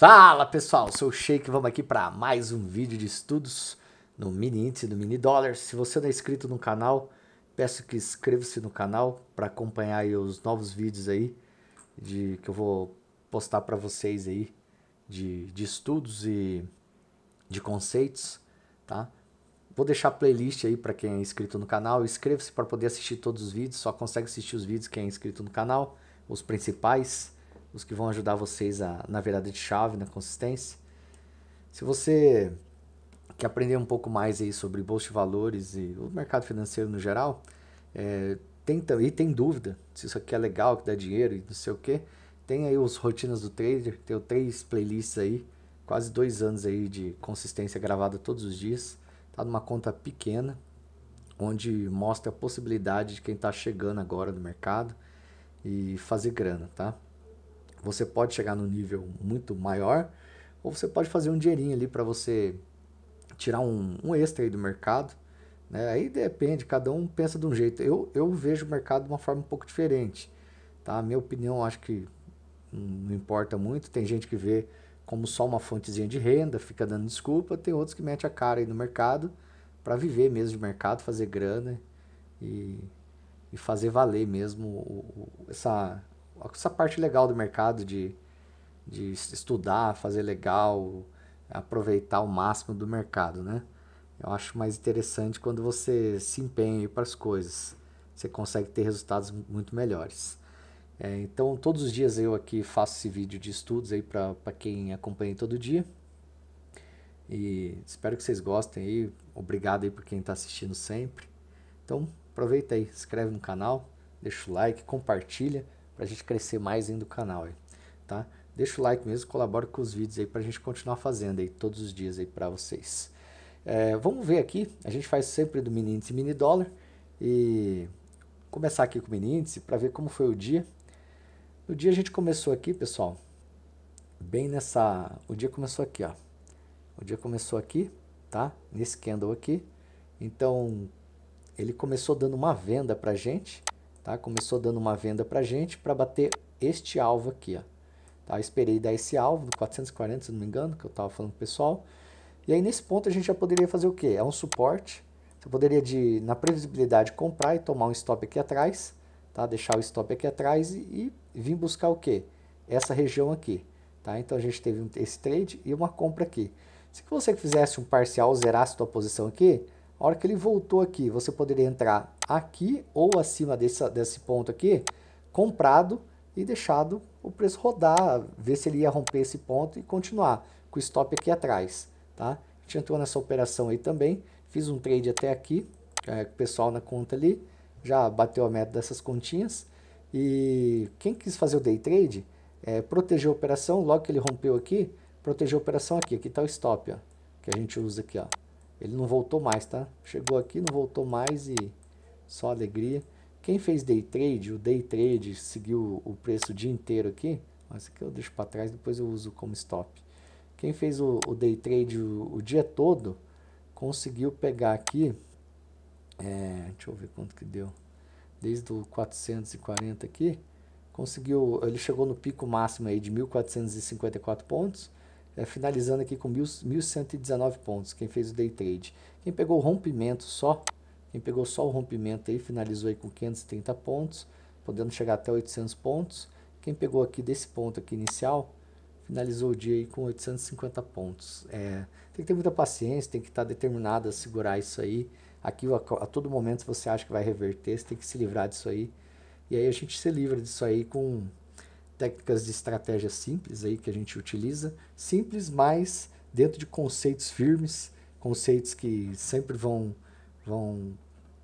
Fala pessoal, sou o Sheik, vamos aqui para mais um vídeo de estudos no Mini Índice do Mini Dólar. Se você não é inscrito no canal, peço que inscreva-se no canal para acompanhar os novos vídeos aí de que eu vou postar para vocês aí de, de estudos e de conceitos, tá? Vou deixar a playlist aí para quem é inscrito no canal. Inscreva-se para poder assistir todos os vídeos. Só consegue assistir os vídeos quem é inscrito no canal, os principais os que vão ajudar vocês a, na virada de chave, na consistência. Se você quer aprender um pouco mais aí sobre bolsa de valores e o mercado financeiro no geral, é, e tem dúvida se isso aqui é legal, que dá dinheiro e não sei o que, tem aí os Rotinas do Trader, tenho três playlists aí, quase dois anos aí de consistência gravada todos os dias, tá numa conta pequena, onde mostra a possibilidade de quem está chegando agora no mercado e fazer grana, tá? você pode chegar no nível muito maior, ou você pode fazer um dinheirinho ali para você tirar um, um extra aí do mercado. Né? Aí depende, cada um pensa de um jeito. Eu, eu vejo o mercado de uma forma um pouco diferente. Tá? A minha opinião acho que não importa muito. Tem gente que vê como só uma fontezinha de renda, fica dando desculpa. Tem outros que mete a cara aí no mercado para viver mesmo de mercado, fazer grana e, e fazer valer mesmo o, o, essa, essa parte legal do mercado de, de estudar, fazer legal, aproveitar o máximo do mercado, né? Eu acho mais interessante quando você se empenha para as coisas. Você consegue ter resultados muito melhores. É, então, todos os dias eu aqui faço esse vídeo de estudos aí para quem acompanha todo dia. E espero que vocês gostem aí. Obrigado aí por quem está assistindo sempre. Então, aproveita aí, se inscreve no canal, deixa o like, compartilha para a gente crescer mais ainda o canal aí, tá? Deixa o like mesmo, colabora com os vídeos aí para a gente continuar fazendo aí todos os dias aí para vocês. É, vamos ver aqui, a gente faz sempre do mini índice e mini dólar e começar aqui com o mini índice para ver como foi o dia. No dia a gente começou aqui, pessoal, bem nessa, o dia começou aqui, ó. O dia começou aqui, tá? Nesse candle aqui. Então, ele começou dando uma venda a gente, Tá? Começou dando uma venda para gente para bater este alvo aqui. Ó. Tá? Esperei dar esse alvo do 440, se não me engano, que eu estava falando pro pessoal. E aí nesse ponto a gente já poderia fazer o quê? É um suporte. Você poderia, de, na previsibilidade, comprar e tomar um stop aqui atrás. Tá? Deixar o stop aqui atrás e, e vir buscar o quê? Essa região aqui. Tá? Então a gente teve esse trade e uma compra aqui. Se você fizesse um parcial, zerasse sua posição aqui, a hora que ele voltou aqui, você poderia entrar aqui ou acima desse desse ponto aqui, comprado e deixado o preço rodar, ver se ele ia romper esse ponto e continuar com o stop aqui atrás, tá? A gente entrou nessa operação aí também, fiz um trade até aqui, é, pessoal na conta ali, já bateu a meta dessas continhas, e quem quis fazer o day trade, é, proteger a operação, logo que ele rompeu aqui, proteger a operação aqui, aqui está o stop, ó, que a gente usa aqui, ó. Ele não voltou mais, tá? Chegou aqui, não voltou mais e só alegria. Quem fez day trade, o day trade seguiu o preço o dia inteiro aqui. Mas aqui eu deixo para trás, depois eu uso como stop. Quem fez o, o day trade o, o, dia todo conseguiu pegar aqui. É, deixa eu ver quanto que deu. Desde o 440 aqui, conseguiu. Ele chegou no pico máximo aí de 1.454 pontos é, finalizando aqui com 1.119 pontos, quem fez o day trade. Quem pegou o rompimento só, quem pegou só o rompimento aí, finalizou aí com 530 pontos, podendo chegar até 800 pontos. Quem pegou aqui desse ponto aqui inicial, finalizou o dia aí com 850 pontos. É, tem que ter muita paciência, tem que estar tá determinado a segurar isso aí. Aqui a, a todo momento você acha que vai reverter, você tem que se livrar disso aí. E aí a gente se livra disso aí com técnicas de estratégia simples aí que a gente utiliza, simples, mas dentro de conceitos firmes, conceitos que sempre vão vão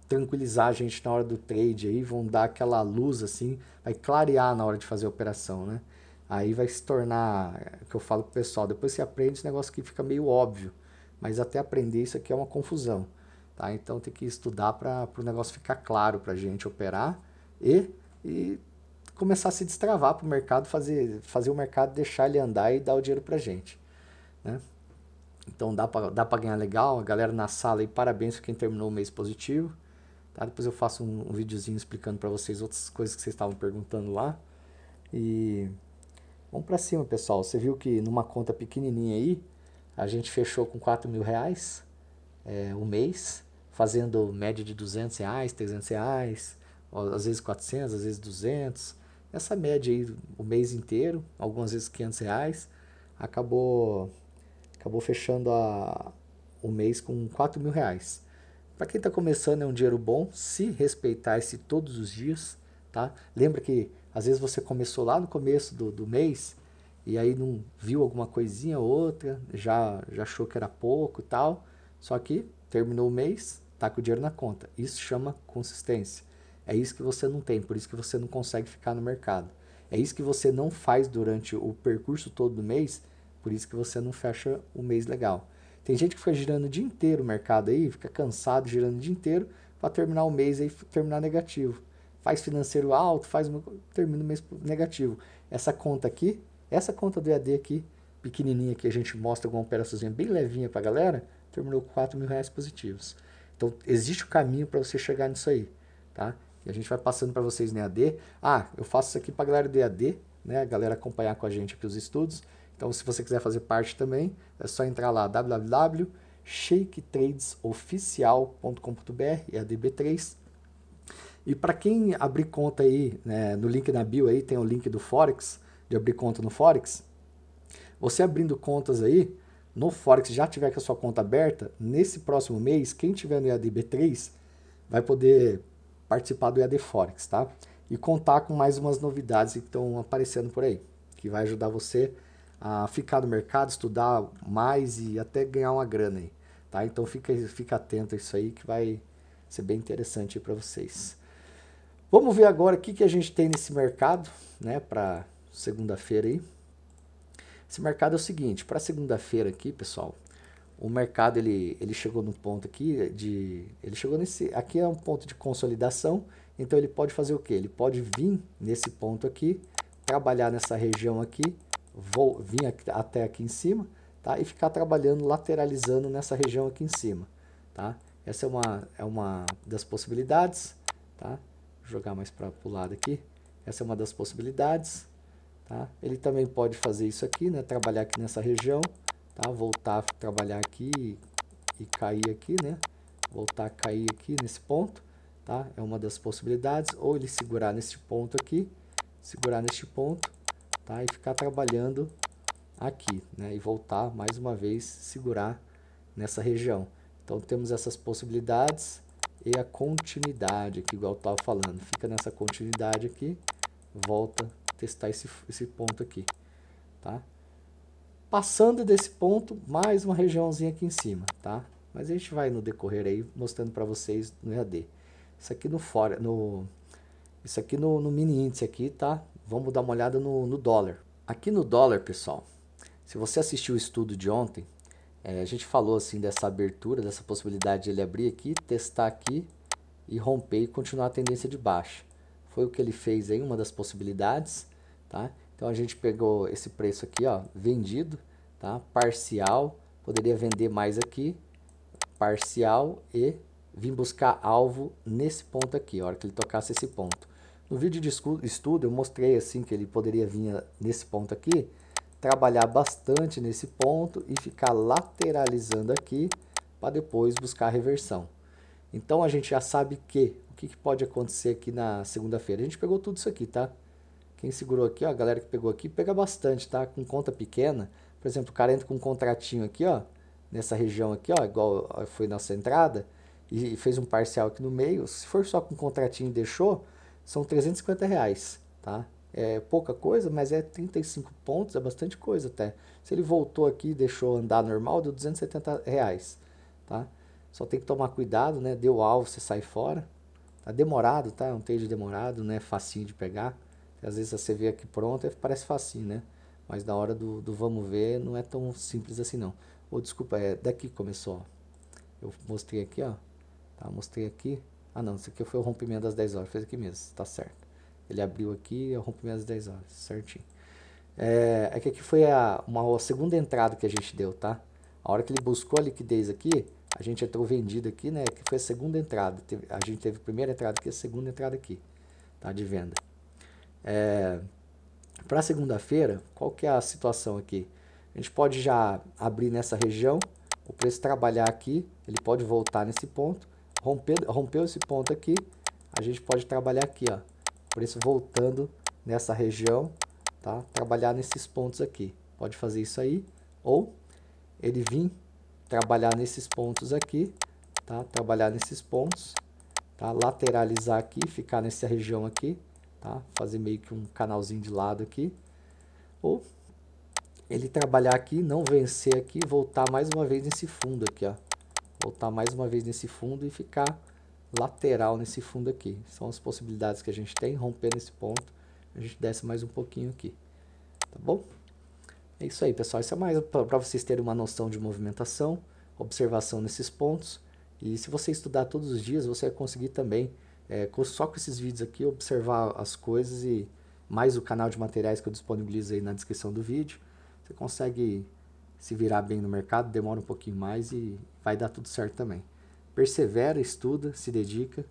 tranquilizar a gente na hora do trade aí, vão dar aquela luz assim, vai clarear na hora de fazer a operação, né? Aí vai se tornar, é que eu falo pro pessoal, depois você aprende esse negócio que fica meio óbvio, mas até aprender isso aqui é uma confusão, tá? Então tem que estudar para o negócio ficar claro para a gente operar e, e começar a se destravar para o mercado, fazer, fazer o mercado deixar ele andar e dar o dinheiro para gente. Né? Então dá para dá ganhar legal. A galera na sala aí, parabéns para quem terminou o mês positivo. Tá? Depois eu faço um, um videozinho explicando para vocês outras coisas que vocês estavam perguntando lá. E vamos para cima, pessoal. Você viu que numa conta pequenininha aí, a gente fechou com 4 mil reais é, o mês, fazendo média de 200 reais, 300 reais, às vezes 400, às vezes 200 essa média aí o mês inteiro, algumas vezes 500 reais, acabou, acabou fechando a, o mês com 4 mil reais. Para quem está começando é um dinheiro bom, se respeitar esse todos os dias, tá? Lembra que às vezes você começou lá no começo do, do mês e aí não viu alguma coisinha ou outra, já, já achou que era pouco e tal, só que terminou o mês, tá com o dinheiro na conta. Isso chama consistência. É isso que você não tem, por isso que você não consegue ficar no mercado. É isso que você não faz durante o percurso todo do mês, por isso que você não fecha o mês legal. Tem gente que fica girando o dia inteiro o mercado aí, fica cansado girando o dia inteiro para terminar o mês aí terminar negativo. Faz financeiro alto, faz termina o mês negativo. Essa conta aqui, essa conta do EAD aqui, pequenininha que a gente mostra com uma operaçãozinha bem levinha para a galera, terminou com 4 mil reais positivos. Então existe o um caminho para você chegar nisso aí, tá? E a gente vai passando para vocês no né, EAD. Ah, eu faço isso aqui para a galera do EAD, né? A galera acompanhar com a gente aqui os estudos. Então, se você quiser fazer parte também, é só entrar lá www.shaketradesoficial.com.br, EADB3. E para quem abrir conta aí, né, no link na bio aí tem o link do Forex, de abrir conta no Forex. Você abrindo contas aí, no Forex já tiver com a sua conta aberta, nesse próximo mês, quem tiver no EADB3 vai poder participar do EAD Forex, tá? E contar com mais umas novidades que estão aparecendo por aí, que vai ajudar você a ficar no mercado, estudar mais e até ganhar uma grana aí, tá? Então fica, fica atento a isso aí que vai ser bem interessante para vocês. Vamos ver agora o que, que a gente tem nesse mercado, né, para segunda-feira aí. Esse mercado é o seguinte, para segunda-feira aqui, pessoal, o mercado ele, ele chegou no ponto aqui de ele chegou nesse aqui é um ponto de consolidação então ele pode fazer o que ele pode vir nesse ponto aqui trabalhar nessa região aqui vou vir aqui, até aqui em cima tá e ficar trabalhando lateralizando nessa região aqui em cima tá essa é uma é uma das possibilidades tá vou jogar mais para o lado aqui essa é uma das possibilidades tá ele também pode fazer isso aqui né trabalhar aqui nessa região tá? Voltar a trabalhar aqui e, e cair aqui, né? Voltar a cair aqui nesse ponto, tá? É uma das possibilidades. Ou ele segurar nesse ponto aqui, segurar neste ponto, tá? E ficar trabalhando aqui, né? E voltar mais uma vez, segurar nessa região. Então temos essas possibilidades e a continuidade aqui, igual eu estava falando. Fica nessa continuidade aqui, volta testar esse, esse ponto aqui, tá? Passando desse ponto, mais uma regiãozinha aqui em cima, tá? Mas a gente vai no decorrer aí mostrando para vocês no EAD. Isso aqui no fora, no isso aqui no, no, mini índice aqui, tá? Vamos dar uma olhada no, no, dólar. Aqui no dólar, pessoal, se você assistiu o estudo de ontem, é, a gente falou assim dessa abertura, dessa possibilidade de ele abrir aqui, testar aqui e romper e continuar a tendência de baixa. Foi o que ele fez aí, uma das possibilidades, tá? Então a gente pegou esse preço aqui, ó, vendido, tá? Parcial, poderia vender mais aqui, parcial e vim buscar alvo nesse ponto aqui, a hora que ele tocasse esse ponto. No vídeo de estudo eu mostrei assim que ele poderia vir ah, nesse ponto aqui, trabalhar bastante nesse ponto e ficar lateralizando aqui para depois buscar a reversão. Então a gente já sabe que o que, que pode acontecer aqui na segunda-feira. A gente pegou tudo isso aqui, tá? Quem segurou aqui, ó, a galera que pegou aqui, pega bastante, tá? Com conta pequena. Por exemplo, o cara entra com um contratinho aqui, ó, nessa região aqui, ó, igual foi nossa entrada, e, fez um parcial aqui no meio. Se for só com um contratinho e deixou, são 350 reais, tá? É pouca coisa, mas é 35 pontos, é bastante coisa até. Se ele voltou aqui e deixou andar normal, deu 270 reais, tá? Só tem que tomar cuidado, né? Deu alvo, você sai fora. Tá demorado, tá? É um trade demorado, né? Facinho de pegar às vezes você vê aqui pronto é, parece fácil, né? Mas na hora do, do vamos ver não é tão simples assim não. Ou oh, desculpa, é daqui começou. Eu mostrei aqui, ó. Tá, mostrei aqui. Ah não, isso aqui foi o rompimento das 10 horas, fez aqui mesmo, tá certo. Ele abriu aqui e é o rompimento das 10 horas, certinho. É, é que aqui foi a, uma a segunda entrada que a gente deu, tá? A hora que ele buscou a liquidez aqui, a gente entrou vendido aqui, né? Que foi a segunda entrada. A gente teve a primeira entrada aqui, a segunda entrada aqui, tá? De venda. É, para segunda-feira, qual que é a situação aqui? A gente pode já abrir nessa região, o preço trabalhar aqui, ele pode voltar nesse ponto, romper, rompeu esse ponto aqui, a gente pode trabalhar aqui, ó, preço voltando nessa região, tá? Trabalhar nesses pontos aqui. Pode fazer isso aí, ou ele vir trabalhar nesses pontos aqui, tá? Trabalhar nesses pontos, tá? Lateralizar aqui, ficar nessa região aqui, Tá? Fazer meio que um canalzinho de lado aqui. Ou ele trabalhar aqui, não vencer aqui, voltar mais uma vez nesse fundo aqui, ó. Voltar mais uma vez nesse fundo e ficar lateral nesse fundo aqui. São as possibilidades que a gente tem, romper nesse ponto, a gente desce mais um pouquinho aqui, tá bom? É isso aí, pessoal. Isso é mais para vocês terem uma noção de movimentação, observação nesses pontos. E se você estudar todos os dias, você vai conseguir também é, só com esses vídeos aqui, observar as coisas e mais o canal de materiais que eu disponibilizo aí na descrição do vídeo, você consegue se virar bem no mercado, demora um pouquinho mais e vai dar tudo certo também. Persevera, estuda, se dedica,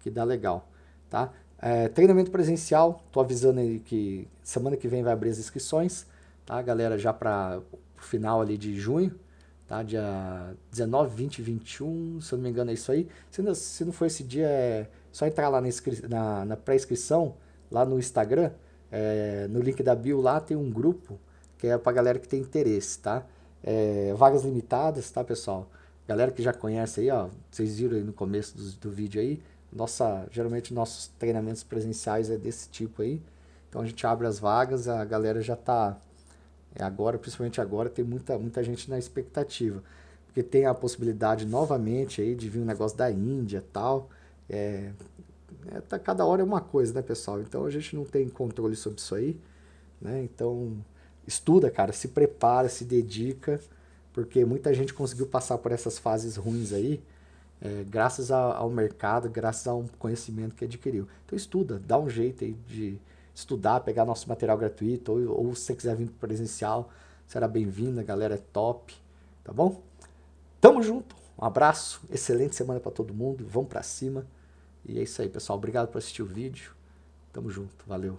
que dá legal, tá? É, treinamento presencial, tô avisando aí que semana que vem vai abrir as inscrições, tá, galera, já para o final ali de junho, tá? Dia 19, 20, 21, se eu não me engano é isso aí. Se não, se não for esse dia, é só entrar lá na, na, na pré-inscrição, lá no Instagram, é, no link da bio lá tem um grupo que é pra galera que tem interesse, tá? É, vagas limitadas, tá, pessoal? Galera que já conhece aí, ó, vocês viram aí no começo do, do vídeo aí, nossa, geralmente nossos treinamentos presenciais é desse tipo aí. Então a gente abre as vagas, a galera já tá é agora, principalmente agora, tem muita, muita gente na expectativa. Porque tem a possibilidade novamente aí de vir um negócio da Índia tal. É, é, tá, cada hora é uma coisa, né, pessoal? Então a gente não tem controle sobre isso aí. Né? Então, estuda, cara, se prepara, se dedica, porque muita gente conseguiu passar por essas fases ruins aí. É, graças a, ao mercado, graças a um conhecimento que adquiriu. Então estuda, dá um jeito aí de, estudar, pegar nosso material gratuito, ou, ou se você quiser vir presencial, será bem-vinda, galera é top, tá bom? Tamo junto, um abraço, excelente semana para todo mundo, vamos para cima. E é isso aí, pessoal. Obrigado por assistir o vídeo. Tamo junto, valeu.